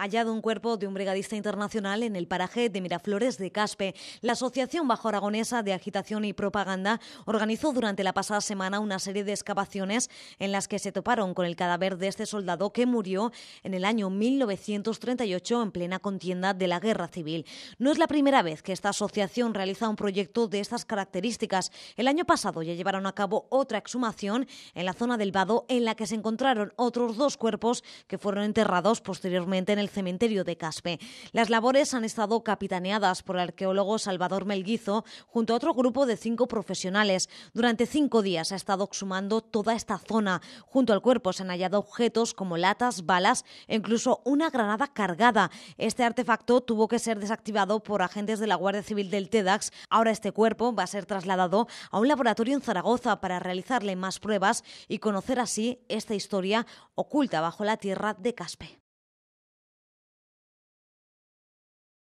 hallado un cuerpo de un brigadista internacional en el paraje de Miraflores de Caspe. La Asociación Bajo Aragonesa de Agitación y Propaganda organizó durante la pasada semana una serie de excavaciones en las que se toparon con el cadáver de este soldado que murió en el año 1938 en plena contienda de la Guerra Civil. No es la primera vez que esta asociación realiza un proyecto de estas características. El año pasado ya llevaron a cabo otra exhumación en la zona del Vado en la que se encontraron otros dos cuerpos que fueron enterrados posteriormente en el cementerio de Caspe. Las labores han estado capitaneadas por el arqueólogo Salvador Melguizo junto a otro grupo de cinco profesionales. Durante cinco días ha estado exhumando toda esta zona. Junto al cuerpo se han hallado objetos como latas, balas e incluso una granada cargada. Este artefacto tuvo que ser desactivado por agentes de la Guardia Civil del TEDAX. Ahora este cuerpo va a ser trasladado a un laboratorio en Zaragoza para realizarle más pruebas y conocer así esta historia oculta bajo la tierra de Caspe.